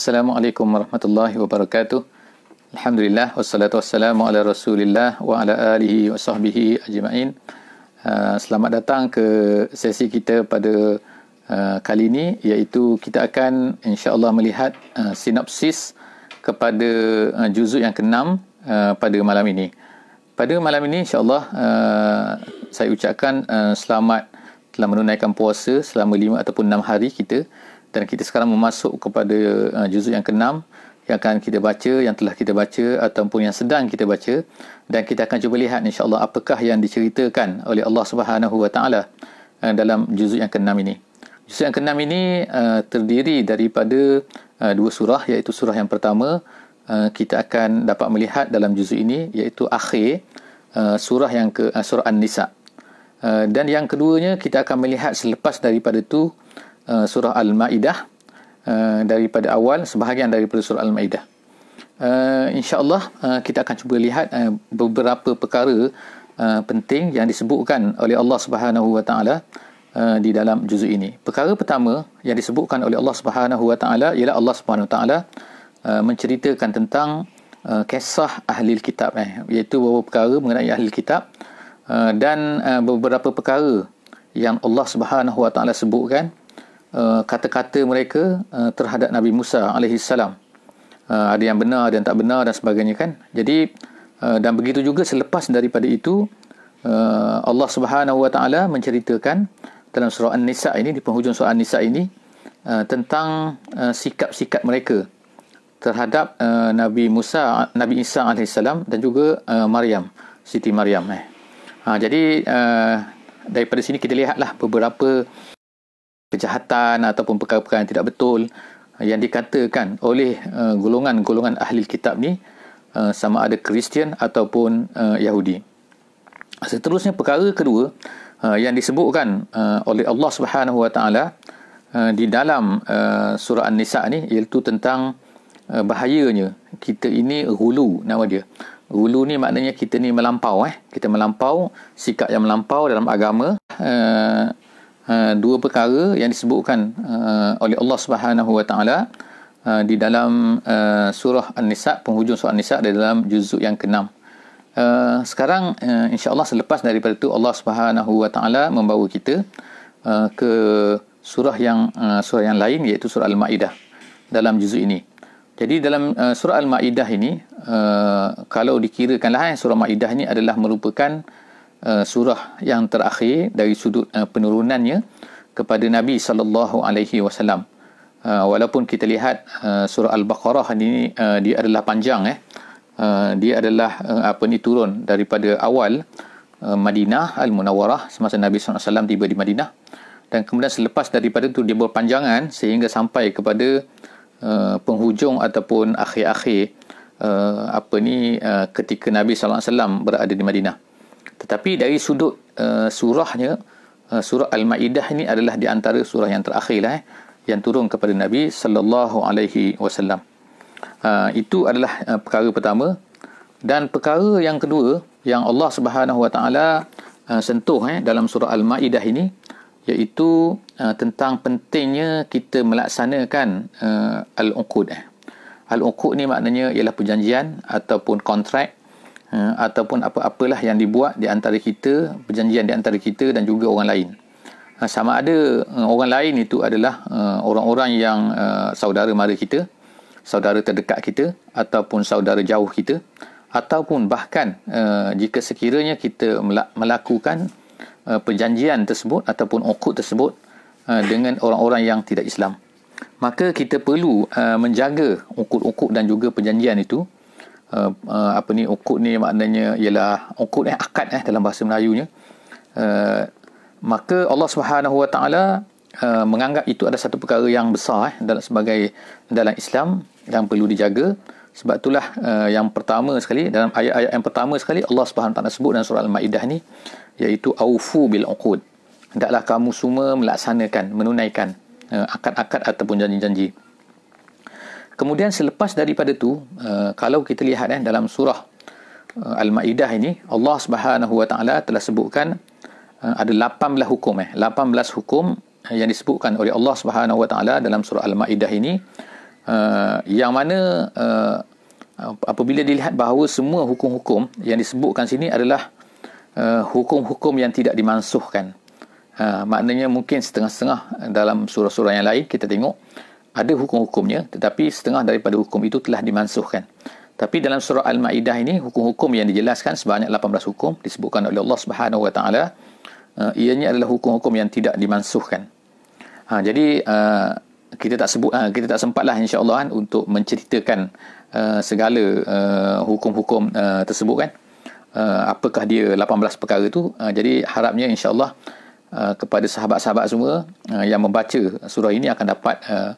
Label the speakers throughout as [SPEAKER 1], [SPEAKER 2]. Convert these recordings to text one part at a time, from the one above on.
[SPEAKER 1] Assalamualaikum warahmatullahi wabarakatuh. Alhamdulillah wassalatu wassalamu ala Rasulillah wa ala alihi wa sahbihi ajmain. Uh, selamat datang ke sesi kita pada uh, kali ini iaitu kita akan insyaAllah melihat uh, sinopsis kepada uh, juzuk yang keenam uh, pada malam ini. Pada malam ini insyaAllah uh, saya ucapkan uh, selamat telah menunaikan puasa selama 5 ataupun 6 hari kita dan kita sekarang memasuk kepada uh, juzuk yang keenam yang akan kita baca yang telah kita baca ataupun yang sedang kita baca dan kita akan cuba lihat Insyaallah apakah yang diceritakan oleh Allah Subhanahu Wa uh, dalam juzuk yang keenam ini. Juzuk yang keenam ini uh, terdiri daripada uh, dua surah iaitu surah yang pertama uh, kita akan dapat melihat dalam juzuk ini iaitu akhir uh, surah yang ke uh, surah An-Nisa. Uh, dan yang keduanya kita akan melihat selepas daripada itu Uh, surah Al-Maidah uh, daripada awal sebahagian daripada surah Al-Maidah. Uh, InsyaAllah uh, kita akan cuba lihat uh, beberapa perkara uh, penting yang disebutkan oleh Allah Subhanahu Wa uh, di dalam juzuk ini. Perkara pertama yang disebutkan oleh Allah Subhanahu ialah Allah Subhanahu uh, menceritakan tentang uh, kisah ahli kitab eh iaitu beberapa perkara mengenai ahli kitab uh, dan uh, beberapa perkara yang Allah Subhanahu Wa Taala sebutkan Eh, kata-kata mereka uh, terhadap Nabi Musa alaihissalam. Uh, eh, ada yang benar, ada yang tak benar dan sebagainya kan. Jadi uh, dan begitu juga selepas daripada itu uh, Allah Subhanahu Wa Taala menceritakan dalam surah An-Nisa ini di penghujung surah An-Nisa ini uh, tentang uh, sikap-sikap mereka terhadap uh, Nabi Musa, Nabi Isa salam dan juga uh, Maryam, Siti Maryam eh. Ha, jadi uh, daripada sini kita lihatlah beberapa kejahatan ataupun perkara-perkara yang tidak betul eh, yang dikatakan oleh uh, golongan-golongan ahli kitab ni uh, sama ada Kristian ataupun uh, Yahudi. Seterusnya perkara kedua uh, yang disebutkan uh, oleh Allah Subhanahu Wa Taala di dalam uh, surah An-Nisa ni iaitu tentang uh, bahayanya kita ini hulu nama dia. Hulu ni maknanya kita ni melampau eh, kita melampau sikap yang melampau dalam agama uh, Eh, dua perkara yang disebutkan uh, oleh Allah Subhanahu Wa Taala uh, di dalam uh, surah An-Nisa penghujung surah An-Nisa dalam juzuk yang keenam. Uh, sekarang uh, insya-Allah selepas daripada itu Allah Subhanahu Wa Taala membawa kita uh, ke surah yang uh, surah yang lain iaitu surah Al-Maidah dalam juzuk ini. Jadi dalam uh, surah Al-Maidah ini uh, kalau dikirakanlah uh, surah Maidah ini adalah merupakan uh, Uh, surah yang terakhir dari sudut uh, penurunannya kepada Nabi sallallahu alaihi wasallam. Uh, walaupun kita lihat uh, surah Al-Baqarah ini uh, dia adalah panjang eh. Uh, dia adalah uh, apa ni turun daripada awal uh, Madinah Al-Munawwarah semasa Nabi saw tiba di Madinah dan kemudian selepas daripada itu dia berpanjangan sehingga sampai kepada uh, penghujung ataupun akhir-akhir uh, apa ni uh, ketika Nabi saw berada di Madinah tetapi dari sudut uh, surahnya uh, surah al-maidah ini adalah di antara surah yang terakhirlah eh yang turun kepada nabi sallallahu alaihi wasallam eh, itu adalah uh, perkara pertama dan perkara yang kedua yang Allah Subhanahu wa taala sentuh eh dalam surah al-maidah ini iaitu uh, tentang pentingnya kita melaksanakan uh, al-uqud eh al-uqud ni maknanya ialah perjanjian ataupun kontrak Eh, ataupun apa-apalah yang dibuat di antara kita, perjanjian di antara kita dan juga orang lain. Eh, sama ada eh, orang lain itu adalah orang-orang yang saudara mara kita, saudara terdekat kita ataupun saudara jauh kita ataupun bahkan jika sekiranya kita melakukan perjanjian tersebut ataupun ukut tersebut dengan orang-orang yang tidak Islam. Maka kita perlu menjaga ukut-ukut dan juga perjanjian itu uh, uh, apa ni ukut ni maknanya ialah ukut ni akad eh dalam bahasa Melayunya uh, maka Allah Subhanahu Wa Taala menganggap itu ada satu perkara yang besar eh dalam sebagai dalam Islam yang perlu dijaga sebab itulah uh, yang pertama sekali dalam ayat-ayat yang pertama sekali Allah Subhanahu Taala sebut dalam surah Al-Maidah ni iaitu aufu bil uqud hendaklah kamu semua melaksanakan menunaikan uh, akad-akad ataupun janji-janji Kemudian selepas daripada tu, uh, kalau kita lihat eh, dalam surah uh, Al-Maidah ini, Allah Subhanahu Wa Taala telah sebutkan uh, ada 18 hukum eh, 18 hukum yang disebutkan oleh Allah Subhanahu Wa Taala dalam surah Al-Maidah ini uh, yang mana uh, apabila dilihat bahawa semua hukum-hukum yang disebutkan sini adalah uh, hukum-hukum yang tidak dimansuhkan. Uh, maknanya mungkin setengah-setengah dalam surah-surah yang lain kita tengok ada hukum-hukumnya tetapi setengah daripada hukum itu telah dimansuhkan tapi dalam surah al-maidah ini hukum-hukum yang dijelaskan sebanyak 18 hukum disebutkan oleh Allah Subhanahu wa taala eh, ianya adalah hukum-hukum yang tidak dimansuhkan ha jadi uh, kita tak sebut uh, kita tak sempatlah insya-Allah kan untuk menceritakan uh, segala hukum-hukum uh, tersebut kan uh, apakah dia 18 perkara itu? uh, jadi harapnya insya-Allah Uh, kepada sahabat-sahabat semua uh, yang membaca surah ini akan dapat uh,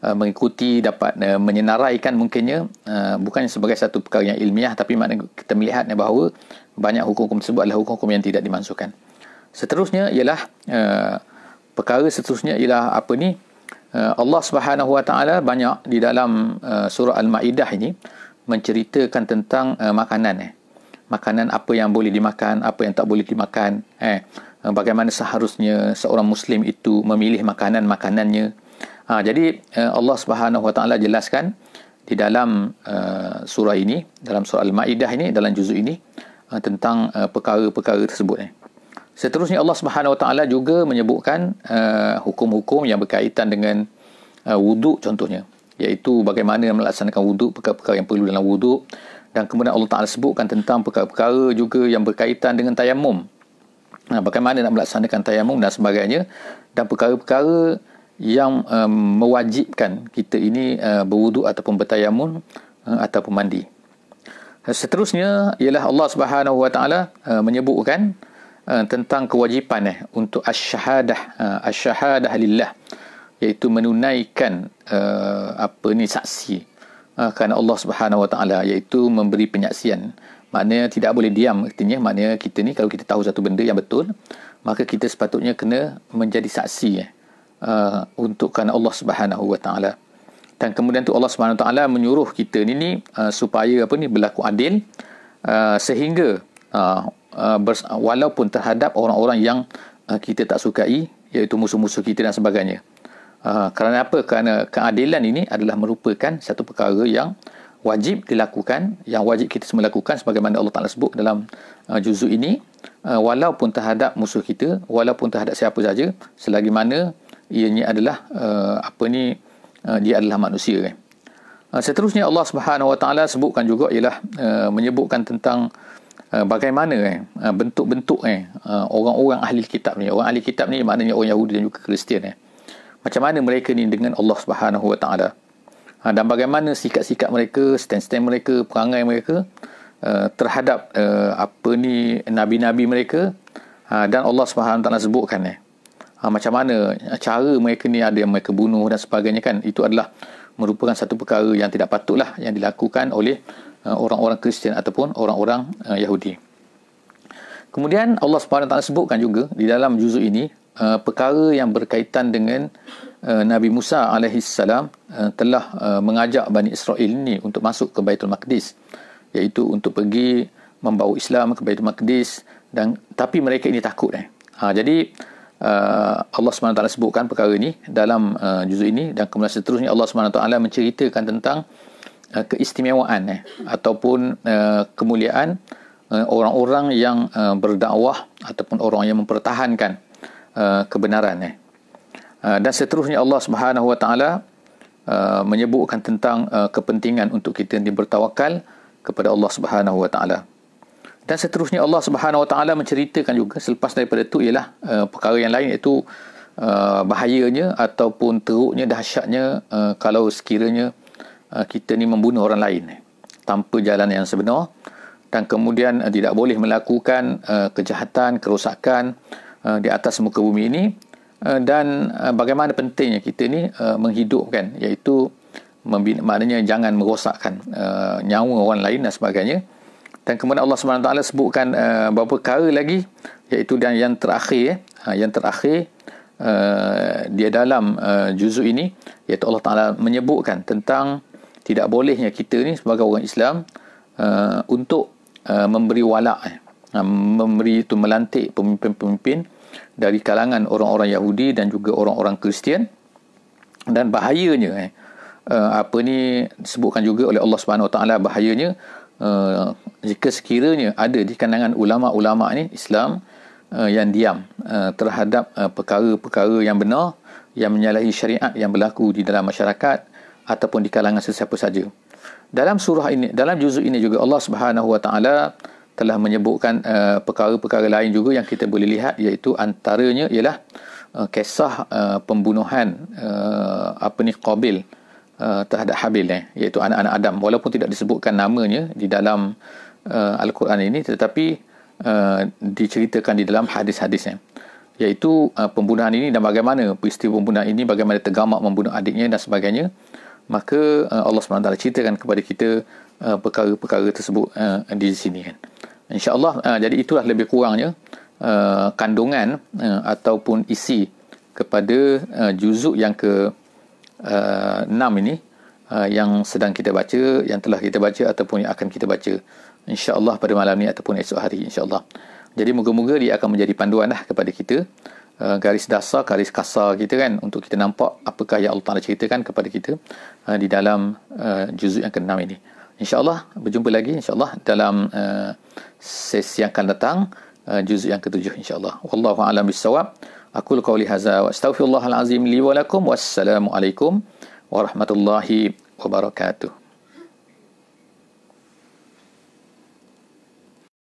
[SPEAKER 1] Uh, mengikuti dapat uh, menyenaraikan mungkinnya uh, bukan sebagai satu perkara yang ilmiah tapi makna kita melihatnya bahawa banyak hukum-hukum tersebut adalah hukum-hukum yang tidak dimasukkan. Seterusnya ialah uh, perkara seterusnya ialah apa ni uh, Allah Subhanahu Wa Taala banyak di dalam uh, surah Al-Maidah ini menceritakan tentang uh, makanan eh. Makanan apa yang boleh dimakan, apa yang tak boleh dimakan eh. Uh, bagaimana seharusnya seorang muslim itu memilih makanan-makanannya. Ha, jadi eh, Allah Subhanahu Wa Taala jelaskan di dalam uh, surah ini, dalam surah Al-Maidah ini, dalam juzuk ini uh, tentang uh, perkara-perkara tersebut. Eh. Seterusnya Allah Subhanahu Wa Taala juga menyebutkan uh, hukum-hukum yang berkaitan dengan uh, wuduk contohnya, iaitu bagaimana melaksanakan wudhu, perkara-perkara yang perlu dalam wudhu, dan kemudian Allah Taala sebutkan tentang perkara-perkara juga yang berkaitan dengan tayamum. Nah, ha, bagaimana nak melaksanakan tayamum dan sebagainya dan perkara-perkara yang um, mewajibkan kita ini uh, berwuduk ataupun bertayamun uh, eh, ataupun mandi. Seterusnya ialah Allah Subhanahu Wa Taala uh, menyebutkan uh, tentang kewajipan eh untuk asyhadah uh, asyhadah lillah iaitu menunaikan uh, apa ni saksi uh, kerana Allah Subhanahu Wa Taala iaitu memberi penyaksian. Maknanya tidak boleh diam artinya maknanya kita ni kalau kita tahu satu benda yang betul maka kita sepatutnya kena menjadi saksi eh uh, untuk kerana Allah Subhanahu Wa Taala. Dan kemudian tu Allah Subhanahu Wa Taala menyuruh kita ni ni uh, supaya apa ni berlaku adil uh, sehingga uh, uh, walaupun terhadap orang-orang yang uh, kita tak sukai iaitu musuh-musuh kita dan sebagainya. Uh, kerana apa? Kerana keadilan ini adalah merupakan satu perkara yang wajib dilakukan, yang wajib kita semua lakukan sebagaimana Allah Ta'ala sebut dalam uh, juzuk ini, uh, walaupun terhadap musuh kita, walaupun terhadap siapa saja, selagi mana ianya adalah uh, apa ni uh, dia adalah manusia kan. Uh, seterusnya Allah Subhanahu Wa Taala sebutkan juga ialah uh, menyebutkan tentang uh, bagaimana eh, uh, bentuk-bentuk eh, uh, orang-orang ahli kitab ni. Orang ahli kitab ni maknanya orang Yahudi dan juga Kristian eh. Macam mana mereka ni dengan Allah Subhanahu Wa Taala? Uh, dan bagaimana sikap-sikap mereka, stand-stand mereka, perangai mereka uh, terhadap uh, apa ni nabi-nabi mereka uh, dan Allah Subhanahu taala sebutkan eh. Uh, ha, macam mana eh, cara mereka ni ada yang mereka bunuh dan sebagainya kan itu adalah merupakan satu perkara yang tidak patutlah yang dilakukan oleh uh, orang-orang Kristian ataupun orang-orang uh, Yahudi. Kemudian Allah SWT sebutkan juga di dalam juzuk ini uh, perkara yang berkaitan dengan uh, Nabi Musa alaihissalam uh, telah uh, mengajak Bani Israel ini untuk masuk ke Baitul Maqdis iaitu untuk pergi membawa Islam ke Baitul Maqdis dan tapi mereka ini takut eh. Ha, jadi uh, uh, Allah SWT sebutkan perkara ini dalam uh, juzuk ini dan kemudian seterusnya Allah SWT menceritakan tentang uh, keistimewaan eh, ataupun uh, kemuliaan uh, orang-orang yang uh, berdakwah ataupun orang yang mempertahankan uh, kebenaran eh. uh, dan seterusnya Allah SWT uh, menyebutkan tentang uh, kepentingan untuk kita bertawakal kepada Allah Subhanahu Wa Taala. Uh, dan seterusnya Allah Subhanahu Wa Taala menceritakan juga selepas daripada itu ialah uh, perkara yang lain iaitu uh, bahayanya ataupun teruknya dahsyatnya uh, kalau sekiranya uh, kita ni membunuh orang lain eh, tanpa jalan yang sebenar dan kemudian uh, tidak boleh melakukan uh, kejahatan kerosakan uh, di atas muka bumi ini uh, dan uh, bagaimana pentingnya kita ni uh, menghidupkan iaitu membina, maknanya jangan merosakkan uh, nyawa orang lain dan sebagainya uh, dan kemudian Allah SWT sebutkan uh, beberapa perkara lagi iaitu dan yang terakhir eh, ha, yang terakhir uh, eh, dia dalam uh, juzuk ini iaitu Allah Taala menyebutkan tentang tidak bolehnya kita ni sebagai orang Islam uh, untuk uh, memberi wala, eh, memberi ha, itu melantik pemimpin-pemimpin dari kalangan orang-orang Yahudi dan juga orang-orang Kristian dan bahayanya eh, uh, apa ni sebutkan juga oleh Allah Subhanahu Wa Taala bahayanya Eh, jika sekiranya ada di kalangan ulama-ulama ni Islam uh, yang diam uh, terhadap uh, perkara-perkara yang benar yang menyalahi syariat yang berlaku di dalam masyarakat ataupun di kalangan sesiapa saja. Dalam surah ini, dalam juzuk ini juga Allah Subhanahu Wa Taala telah menyebutkan uh, perkara-perkara lain juga yang kita boleh lihat iaitu antaranya ialah uh, kisah uh, pembunuhan uh, apa ni Qabil Uh, terhadap Habil eh, iaitu anak-anak Adam walaupun tidak disebutkan namanya di dalam uh, Al-Quran ini tetapi uh, diceritakan di dalam hadis-hadisnya eh. iaitu uh, pembunuhan ini dan bagaimana peristiwa pembunuhan ini bagaimana tergamak membunuh adiknya dan sebagainya maka uh, Allah SWT ceritakan kepada kita uh, perkara-perkara tersebut uh, di sini kan Allah uh, jadi itulah lebih kurangnya uh, kandungan uh, ataupun isi kepada uh, juzuk yang ke uh, 6 ini uh, yang sedang kita baca, yang telah kita baca ataupun yang akan kita baca insya-Allah pada malam ni ataupun esok hari insya-Allah. Jadi moga-moga dia akan menjadi panduanlah kepada kita uh, garis dasar, garis kasar kita kan untuk kita nampak apakah yang Allah Taala ceritakan kepada kita uh, di dalam uh, juzuk yang ke-6 ini. Insya-Allah berjumpa lagi insya-Allah dalam uh, sesi yang akan datang uh, juzuk yang ketujuh insya-Allah. Wallahu a'lam bissawab. Aku lukau lihaza wa astaghfirullahalazim li walakum wassalamualaikum warahmatullahi wabarakatuh.